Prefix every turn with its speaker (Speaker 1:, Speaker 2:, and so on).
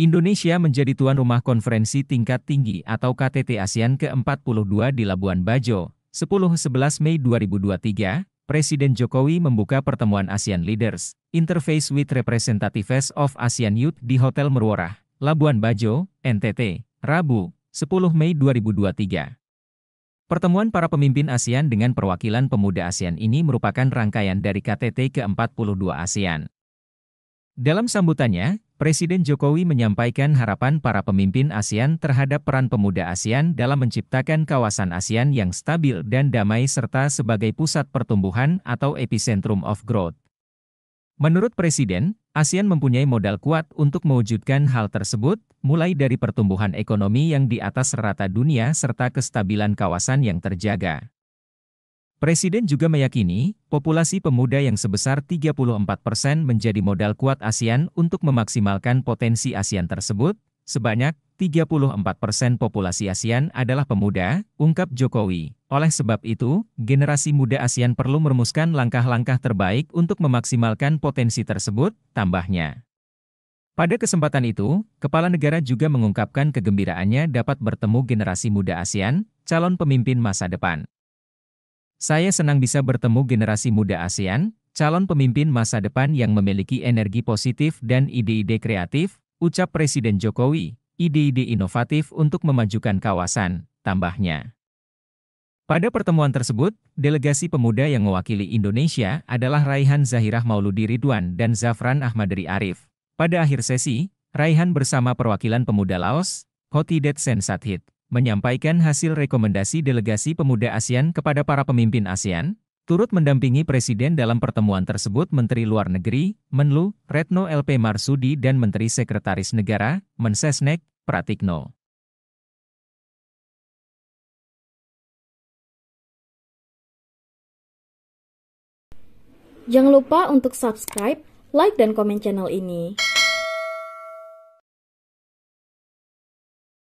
Speaker 1: Indonesia menjadi tuan rumah konferensi tingkat tinggi atau KTT ASEAN ke-42 di Labuan Bajo, 10-11 Mei 2023, Presiden Jokowi membuka pertemuan ASEAN Leaders, Interface with Representatives of ASEAN Youth di Hotel Merworah, Labuan Bajo, NTT, Rabu, 10 Mei 2023. Pertemuan para pemimpin ASEAN dengan perwakilan pemuda ASEAN ini merupakan rangkaian dari KTT ke-42 ASEAN. Dalam sambutannya, Presiden Jokowi menyampaikan harapan para pemimpin ASEAN terhadap peran pemuda ASEAN dalam menciptakan kawasan ASEAN yang stabil dan damai serta sebagai pusat pertumbuhan atau epicentrum of growth. Menurut Presiden, ASEAN mempunyai modal kuat untuk mewujudkan hal tersebut, mulai dari pertumbuhan ekonomi yang di atas rata dunia serta kestabilan kawasan yang terjaga. Presiden juga meyakini, populasi pemuda yang sebesar 34 persen menjadi modal kuat ASEAN untuk memaksimalkan potensi ASEAN tersebut. Sebanyak 34 persen populasi ASEAN adalah pemuda, ungkap Jokowi. Oleh sebab itu, generasi muda ASEAN perlu merumuskan langkah-langkah terbaik untuk memaksimalkan potensi tersebut, tambahnya. Pada kesempatan itu, Kepala Negara juga mengungkapkan kegembiraannya dapat bertemu generasi muda ASEAN, calon pemimpin masa depan. Saya senang bisa bertemu generasi muda ASEAN, calon pemimpin masa depan yang memiliki energi positif dan ide-ide kreatif, ucap Presiden Jokowi, ide-ide inovatif untuk memajukan kawasan, tambahnya. Pada pertemuan tersebut, delegasi pemuda yang mewakili Indonesia adalah Raihan Zahirah Mauludi Ridwan dan Zafran Ahmadri Arif. Pada akhir sesi, Raihan bersama perwakilan pemuda Laos, Hotidet Sensathit, menyampaikan hasil rekomendasi delegasi pemuda ASEAN kepada para pemimpin ASEAN, turut mendampingi Presiden dalam pertemuan tersebut Menteri Luar Negeri, Menlu, Retno LP Marsudi dan Menteri Sekretaris Negara, Mensesnek, Pratikno. Jangan lupa untuk subscribe, like, dan komen channel ini.